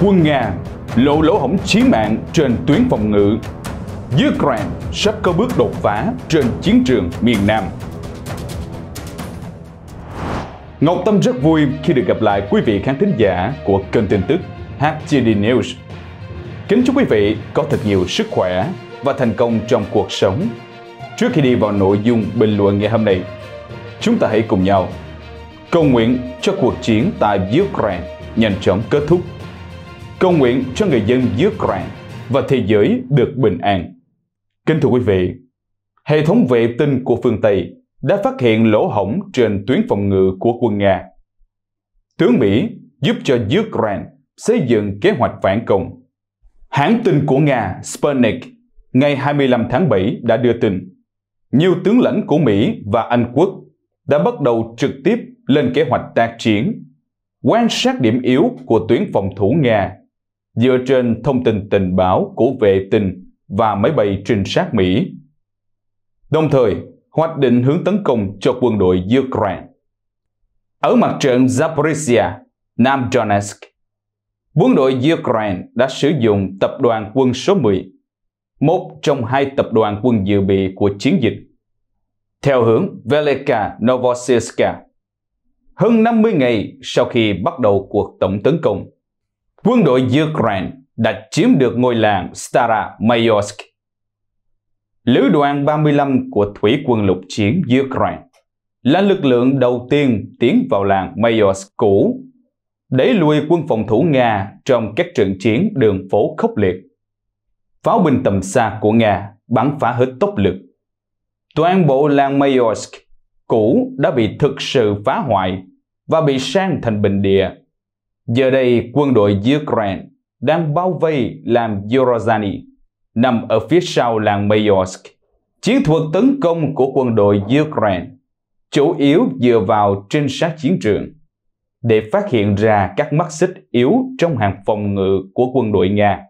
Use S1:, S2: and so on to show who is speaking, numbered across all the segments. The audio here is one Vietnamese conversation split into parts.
S1: Quân Nga lộ lỗ hổng chí mạng trên tuyến phòng ngự. Ukraine sắp có bước đột phá trên chiến trường miền Nam. Ngọc Tâm rất vui khi được gặp lại quý vị khán thính giả của kênh tin tức HGD News. Kính chúc quý vị có thật nhiều sức khỏe và thành công trong cuộc sống. Trước khi đi vào nội dung bình luận ngày hôm nay, chúng ta hãy cùng nhau cầu nguyện cho cuộc chiến tại Ukraine nhanh chóng kết thúc cầu nguyện cho người dân Ukraine và thế giới được bình an. Kính thưa quý vị, hệ thống vệ tinh của phương Tây đã phát hiện lỗ hổng trên tuyến phòng ngự của quân Nga. Tướng Mỹ giúp cho Ukraine xây dựng kế hoạch phản công. Hãng tin của Nga Sputnik ngày 25 tháng 7 đã đưa tin nhiều tướng lãnh của Mỹ và Anh quốc đã bắt đầu trực tiếp lên kế hoạch tác chiến, quan sát điểm yếu của tuyến phòng thủ Nga dựa trên thông tin tình báo của vệ tinh và máy bay trinh sát Mỹ. Đồng thời, hoạch định hướng tấn công cho quân đội Ukraine. Ở mặt trận Zaporizhia, Nam Donetsk, quân đội Ukraine đã sử dụng tập đoàn quân số 10, một trong hai tập đoàn quân dự bị của chiến dịch, theo hướng Velika Novosibirsk. Hơn 50 ngày sau khi bắt đầu cuộc tổng tấn công, quân đội Ukraine đã chiếm được ngôi làng Stara Mayorsk. Lữ đoàn 35 của Thủy quân lục chiến Ukraine là lực lượng đầu tiên tiến vào làng Mayorsk cũ để lùi quân phòng thủ Nga trong các trận chiến đường phố khốc liệt. Pháo binh tầm xa của Nga bắn phá hết tốc lực. Toàn bộ làng Mayorsk cũ đã bị thực sự phá hoại và bị sang thành bình địa Giờ đây, quân đội Ukraine đang bao vây làng Yorozani, nằm ở phía sau làng Mayorsk. Chiến thuật tấn công của quân đội Ukraine chủ yếu dựa vào trinh sát chiến trường để phát hiện ra các mắt xích yếu trong hàng phòng ngự của quân đội Nga.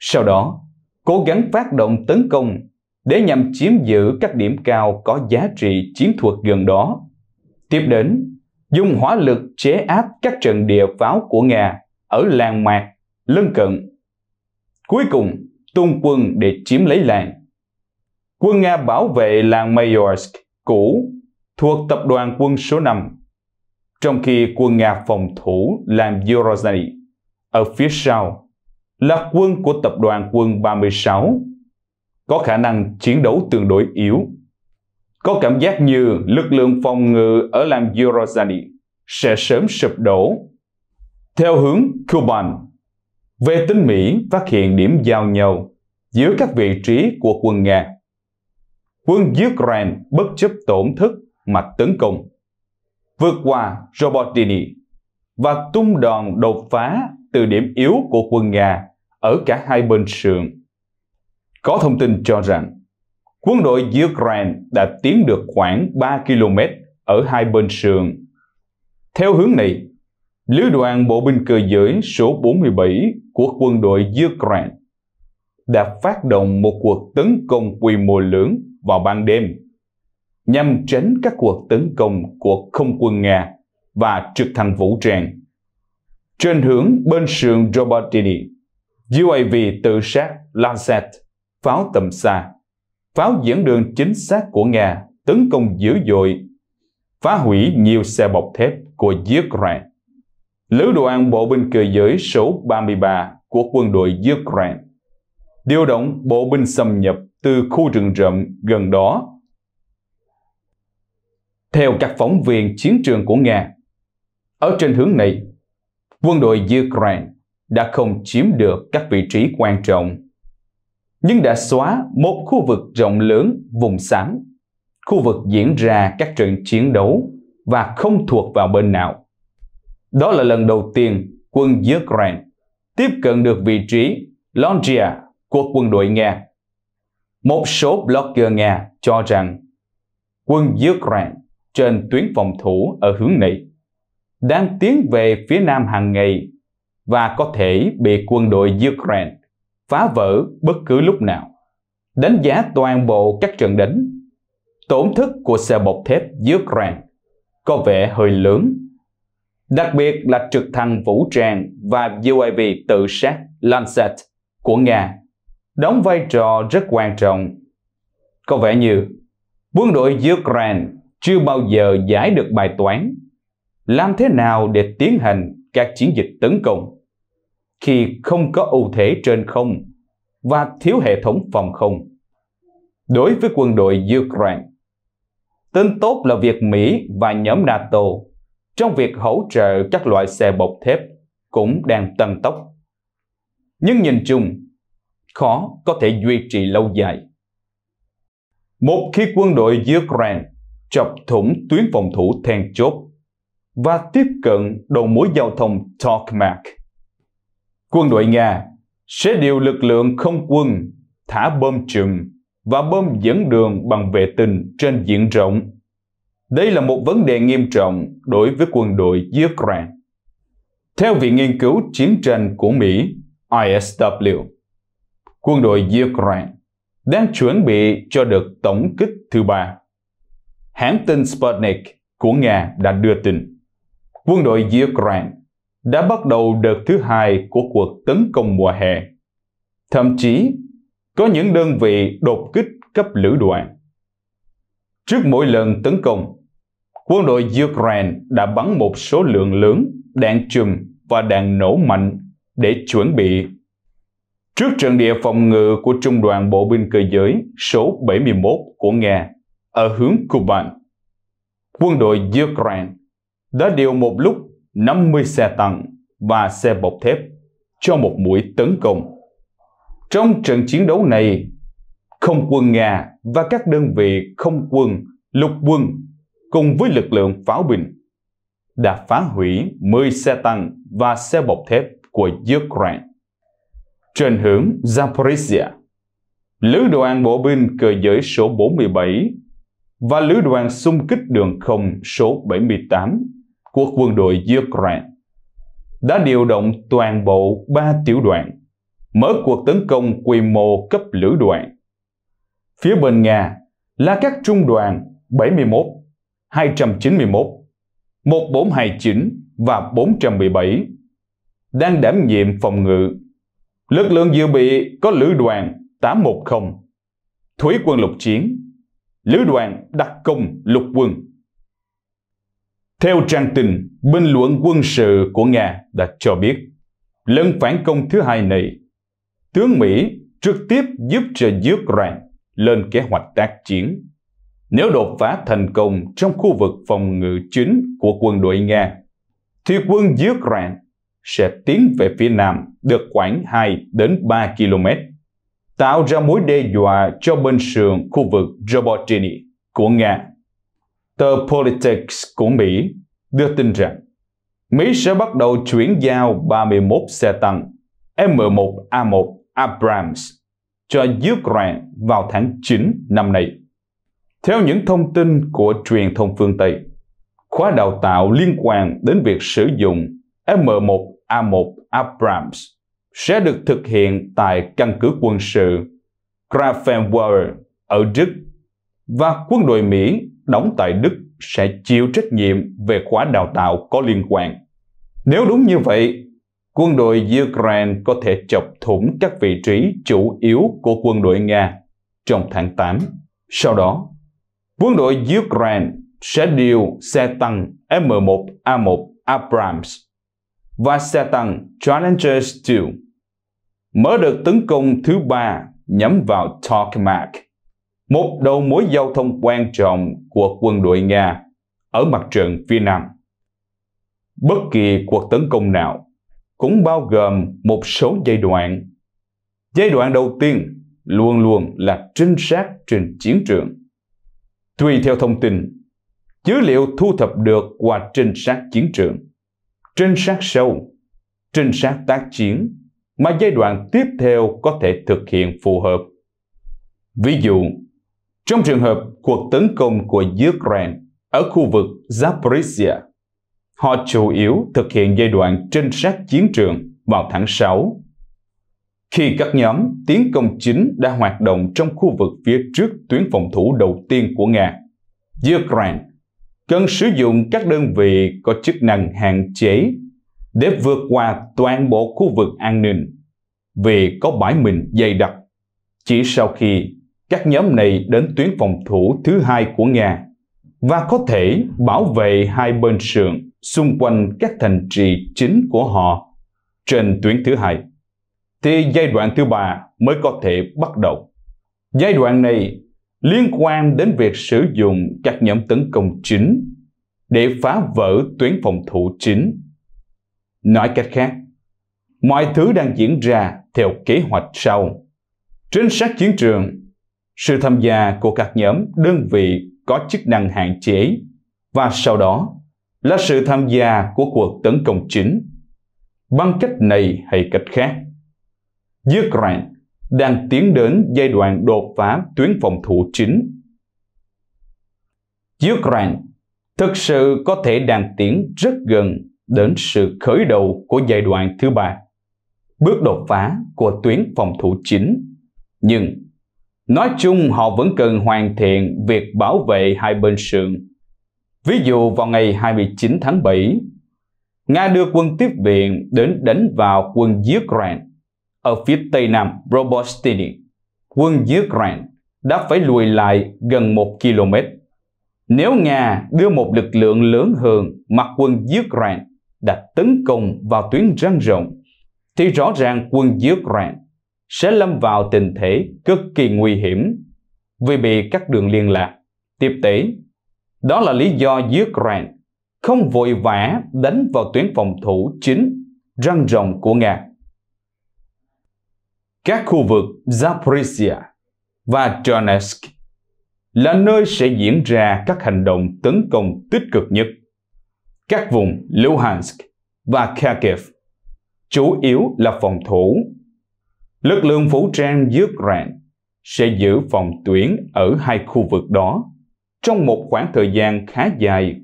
S1: Sau đó, cố gắng phát động tấn công để nhằm chiếm giữ các điểm cao có giá trị chiến thuật gần đó. Tiếp đến dùng hỏa lực chế áp các trận địa pháo của Nga ở làng mạc lân cận. Cuối cùng, tung quân để chiếm lấy làng. Quân Nga bảo vệ làng Mayorsk cũ thuộc tập đoàn quân số 5, trong khi quân Nga phòng thủ làng Yorozhny ở phía sau là quân của tập đoàn quân 36 có khả năng chiến đấu tương đối yếu có cảm giác như lực lượng phòng ngự ở làng Yorozani sẽ sớm sụp đổ. Theo hướng Cuban, vệ tinh Mỹ phát hiện điểm giao nhau giữa các vị trí của quân Nga. Quân Ukraine bất chấp tổn thất mà tấn công, vượt qua Robotini và tung đòn đột phá từ điểm yếu của quân Nga ở cả hai bên sườn. Có thông tin cho rằng Quân đội Ukraine đã tiến được khoảng 3 km ở hai bên sườn. Theo hướng này, Lữ đoàn bộ binh cơ giới số 47 của quân đội Ukraine đã phát động một cuộc tấn công quy mô lớn vào ban đêm nhằm tránh các cuộc tấn công của không quân Nga và trực thăng vũ trang. Trên hướng bên sườn Robertini, UAV tự sát Lancet pháo tầm xa pháo dẫn đường chính xác của Nga tấn công dữ dội, phá hủy nhiều xe bọc thép của Ukraine. Lữ đoàn bộ binh cơ giới số 33 của quân đội Ukraine điều động bộ binh xâm nhập từ khu rừng rậm gần đó. Theo các phóng viên chiến trường của Nga, ở trên hướng này, quân đội Ukraine đã không chiếm được các vị trí quan trọng nhưng đã xóa một khu vực rộng lớn vùng xám, khu vực diễn ra các trận chiến đấu và không thuộc vào bên nào. Đó là lần đầu tiên quân Ukraine tiếp cận được vị trí Longria của quân đội Nga. Một số blogger Nga cho rằng quân Ukraine trên tuyến phòng thủ ở hướng này đang tiến về phía nam hàng ngày và có thể bị quân đội Ukraine phá vỡ bất cứ lúc nào, đánh giá toàn bộ các trận đánh. Tổn thất của xe bọc thép Ukraine có vẻ hơi lớn, đặc biệt là trực thăng vũ trang và UAV tự sát Lancet của Nga đóng vai trò rất quan trọng. Có vẻ như quân đội Ukraine chưa bao giờ giải được bài toán làm thế nào để tiến hành các chiến dịch tấn công khi không có ưu thế trên không và thiếu hệ thống phòng không. Đối với quân đội Ukraine, tin tốt là việc Mỹ và nhóm NATO trong việc hỗ trợ các loại xe bọc thép cũng đang tăng tốc. Nhưng nhìn chung, khó có thể duy trì lâu dài. Một khi quân đội Ukraine chọc thủng tuyến phòng thủ then chốt và tiếp cận đầu mối giao thông Tokmak, Quân đội Nga sẽ điều lực lượng không quân thả bom chừng và bom dẫn đường bằng vệ tinh trên diện rộng. Đây là một vấn đề nghiêm trọng đối với quân đội Ukraine. Theo Viện Nghiên cứu Chiến tranh của Mỹ, ISW, quân đội Ukraine đang chuẩn bị cho đợt tổng kích thứ ba. Hãng tin Sputnik của Nga đã đưa tin quân đội Ukraine đã bắt đầu đợt thứ hai của cuộc tấn công mùa hè. Thậm chí, có những đơn vị đột kích cấp lữ đoàn. Trước mỗi lần tấn công, quân đội Ukraine đã bắn một số lượng lớn đạn chùm và đạn nổ mạnh để chuẩn bị. Trước trận địa phòng ngự của Trung đoàn Bộ binh Cơ giới số 71 của Nga ở hướng Kuban, quân đội Ukraine đã điều một lúc 50 xe tăng và xe bọc thép cho một mũi tấn công. Trong trận chiến đấu này, không quân Nga và các đơn vị không quân, lục quân cùng với lực lượng pháo binh đã phá hủy 10 xe tăng và xe bọc thép của Ukraine. Trên hướng Zaporizhia, lữ đoàn bộ binh cờ giới số 47 và lữ đoàn xung kích đường không số 78 của quân đội Ukraine đã điều động toàn bộ ba tiểu đoàn, mở cuộc tấn công quy mô cấp lữ đoàn. Phía bên Nga là các trung đoàn 71, 291, 1429 và 417 đang đảm nhiệm phòng ngự. Lực lượng dự bị có lữ đoàn 810, thủy quân lục chiến, lữ đoàn đặc công lục quân theo trang tin, bình luận quân sự của Nga đã cho biết, lần phản công thứ hai này, tướng Mỹ trực tiếp giúp cho Ukraine lên kế hoạch tác chiến. Nếu đột phá thành công trong khu vực phòng ngự chính của quân đội Nga, thì quân Ukraine sẽ tiến về phía nam được khoảng 2 đến 3 km, tạo ra mối đe dọa cho bên sườn khu vực Robotini của Nga tờ Politics của Mỹ đưa tin rằng Mỹ sẽ bắt đầu chuyển giao 31 xe tăng M1A1 Abrams cho Ukraine vào tháng 9 năm nay. Theo những thông tin của truyền thông phương Tây, khóa đào tạo liên quan đến việc sử dụng M1A1 Abrams sẽ được thực hiện tại căn cứ quân sự Grafenwöhr ở Đức và quân đội Mỹ đóng tại Đức sẽ chịu trách nhiệm về khóa đào tạo có liên quan. Nếu đúng như vậy, quân đội Ukraine có thể chọc thủng các vị trí chủ yếu của quân đội Nga trong tháng 8. Sau đó, quân đội Ukraine sẽ điều xe tăng M1A1 Abrams và xe tăng Challenger 2 mở đợt tấn công thứ ba nhắm vào Tokmak một đầu mối giao thông quan trọng của quân đội Nga ở mặt trận phía Nam. Bất kỳ cuộc tấn công nào cũng bao gồm một số giai đoạn. Giai đoạn đầu tiên luôn luôn là trinh sát trên chiến trường. Tùy theo thông tin, dữ liệu thu thập được qua trinh sát chiến trường, trinh sát sâu, trinh sát tác chiến mà giai đoạn tiếp theo có thể thực hiện phù hợp. Ví dụ, trong trường hợp cuộc tấn công của Ukraine ở khu vực Zaporizhia. Họ chủ yếu thực hiện giai đoạn trinh sát chiến trường vào tháng 6. Khi các nhóm tiến công chính đã hoạt động trong khu vực phía trước tuyến phòng thủ đầu tiên của Nga, Ukraine cần sử dụng các đơn vị có chức năng hạn chế để vượt qua toàn bộ khu vực an ninh vì có bãi mình dày đặc chỉ sau khi các nhóm này đến tuyến phòng thủ thứ hai của Nga và có thể bảo vệ hai bên sườn xung quanh các thành trì chính của họ trên tuyến thứ hai. Thì giai đoạn thứ ba mới có thể bắt đầu. Giai đoạn này liên quan đến việc sử dụng các nhóm tấn công chính để phá vỡ tuyến phòng thủ chính. Nói cách khác, mọi thứ đang diễn ra theo kế hoạch sau. Trên sát chiến trường, sự tham gia của các nhóm đơn vị có chức năng hạn chế và sau đó là sự tham gia của cuộc tấn công chính bằng cách này hay cách khác. Ukraine đang tiến đến giai đoạn đột phá tuyến phòng thủ chính. Ukraine thực sự có thể đang tiến rất gần đến sự khởi đầu của giai đoạn thứ ba, bước đột phá của tuyến phòng thủ chính. Nhưng Nói chung họ vẫn cần hoàn thiện việc bảo vệ hai bên sườn. Ví dụ vào ngày 29 tháng 7, Nga đưa quân tiếp viện đến đánh vào quân Ukraine ở phía tây nam Robostini. Quân Ukraine đã phải lùi lại gần 1 km. Nếu Nga đưa một lực lượng lớn hơn mặt quân Ukraine đã tấn công vào tuyến răng rộng, thì rõ ràng quân Ukraine sẽ lâm vào tình thế cực kỳ nguy hiểm vì bị các đường liên lạc, tiếp tế. Đó là lý do Ukraine không vội vã đánh vào tuyến phòng thủ chính răng rồng của Nga. Các khu vực Zaporizhia và Donetsk là nơi sẽ diễn ra các hành động tấn công tích cực nhất. Các vùng Luhansk và Kharkiv chủ yếu là phòng thủ Lực lượng vũ trang Ukraine sẽ giữ phòng tuyến ở hai khu vực đó trong một khoảng thời gian khá dài.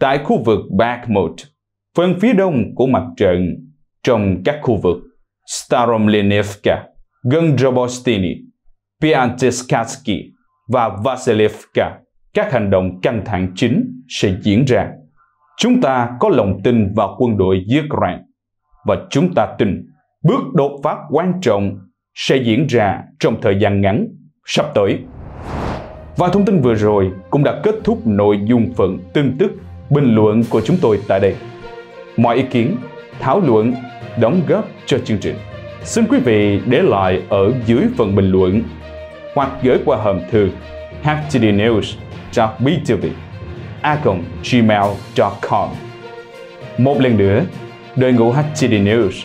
S1: Tại khu vực Bakhmut, phần phía đông của mặt trận, trong các khu vực Staromlinivka, gần Drobostini, Piantiskatsky và Vasilivka, các hành động căng thẳng chính sẽ diễn ra. Chúng ta có lòng tin vào quân đội Ukraine và chúng ta tin bước đột phá quan trọng sẽ diễn ra trong thời gian ngắn sắp tới. Và thông tin vừa rồi cũng đã kết thúc nội dung phần tin tức bình luận của chúng tôi tại đây. Mọi ý kiến, thảo luận, đóng góp cho chương trình. Xin quý vị để lại ở dưới phần bình luận hoặc gửi qua hòm thư htdnews btv gmail.com Một lần nữa, đội ngũ HTD News